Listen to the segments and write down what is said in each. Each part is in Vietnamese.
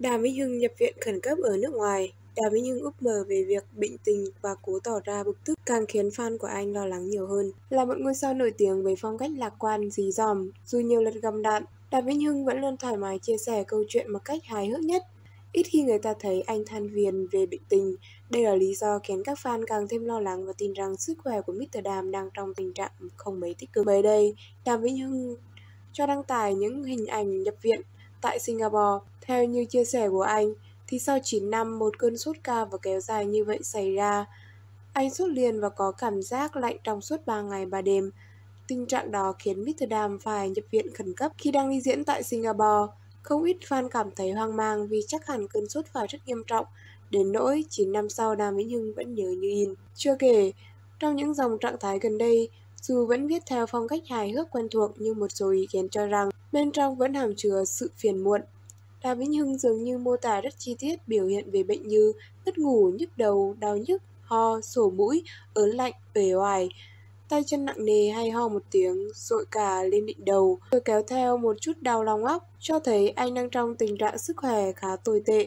Đàm Vĩnh Hưng nhập viện khẩn cấp ở nước ngoài. Đàm Vĩnh Hưng úp mở về việc bệnh tình và cố tỏ ra bực tức càng khiến fan của anh lo lắng nhiều hơn. Là một ngôi sao nổi tiếng với phong cách lạc quan, dí dòm, dù nhiều lần gầm đạn, Đàm Vĩnh Hưng vẫn luôn thoải mái chia sẻ câu chuyện một cách hài hước nhất. Ít khi người ta thấy anh than phiền về bệnh tình, đây là lý do khiến các fan càng thêm lo lắng và tin rằng sức khỏe của Mr. Đàm đang trong tình trạng không mấy tích cực. Mới đây, Đàm Vĩnh Hưng cho đăng tải những hình ảnh nhập viện Tại Singapore, theo như chia sẻ của anh, thì sau 9 năm một cơn sốt cao và kéo dài như vậy xảy ra. Anh sốt liền và có cảm giác lạnh trong suốt 3 ngày 3 đêm. Tình trạng đó khiến Mr. Dam phải nhập viện khẩn cấp khi đang đi diễn tại Singapore. Không ít fan cảm thấy hoang mang vì chắc hẳn cơn sốt phải rất nghiêm trọng, đến nỗi 9 năm sau Đàm Vĩnh Hưng vẫn nhớ như in. Chưa kể, trong những dòng trạng thái gần đây, dù vẫn viết theo phong cách hài hước quen thuộc nhưng một số ý kiến cho rằng bên trong vẫn hàm chứa sự phiền muộn. Đào Vĩnh Hưng dường như mô tả rất chi tiết biểu hiện về bệnh như mất ngủ, nhức đầu, đau nhức, ho, sổ mũi, ớn lạnh, uể oải, tay chân nặng nề hay ho một tiếng, rội cả lên đỉnh đầu, rồi kéo theo một chút đau lòng óc, cho thấy anh đang trong tình trạng sức khỏe khá tồi tệ.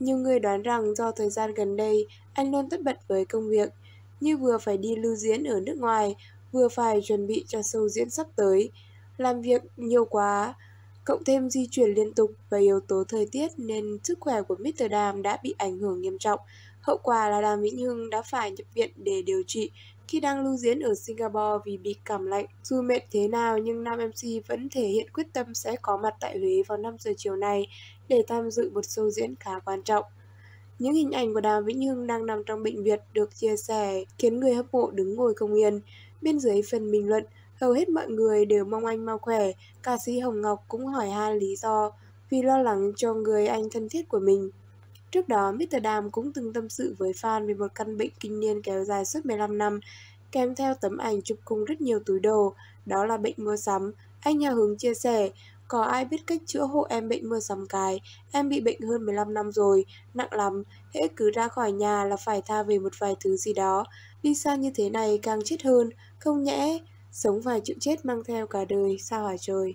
Nhiều người đoán rằng do thời gian gần đây, anh luôn tất bật với công việc, như vừa phải đi lưu diễn ở nước ngoài, vừa phải chuẩn bị cho show diễn sắp tới. Làm việc nhiều quá, cộng thêm di chuyển liên tục và yếu tố thời tiết nên sức khỏe của Mr. Đàm đã bị ảnh hưởng nghiêm trọng. Hậu quả là Đàm Vĩnh Hưng đã phải nhập viện để điều trị khi đang lưu diễn ở Singapore vì bị cảm lạnh. Dù mệt thế nào nhưng nam MC vẫn thể hiện quyết tâm sẽ có mặt tại Huế vào 5 giờ chiều nay để tham dự một show diễn khá quan trọng. Những hình ảnh của Đàm Vĩnh Hưng đang nằm trong bệnh viện được chia sẻ khiến người hâm mộ đứng ngồi không yên. Bên dưới phần bình luận, hầu hết mọi người đều mong anh mau khỏe, ca sĩ Hồng Ngọc cũng hỏi han lý do vì lo lắng cho người anh thân thiết của mình. Trước đó, Mr. Đàm cũng từng tâm sự với fan về một căn bệnh kinh niên kéo dài suốt 15 năm, kèm theo tấm ảnh chụp cùng rất nhiều túi đồ, đó là bệnh mua sắm. Anh nhà hướng chia sẻ, có ai biết cách chữa hộ em bệnh mưa sắm cái, em bị bệnh hơn 15 năm rồi, nặng lắm, hễ cứ ra khỏi nhà là phải tha về một vài thứ gì đó. Đi xa như thế này càng chết hơn, không nhẽ, sống vài chịu chết mang theo cả đời, sao hả trời.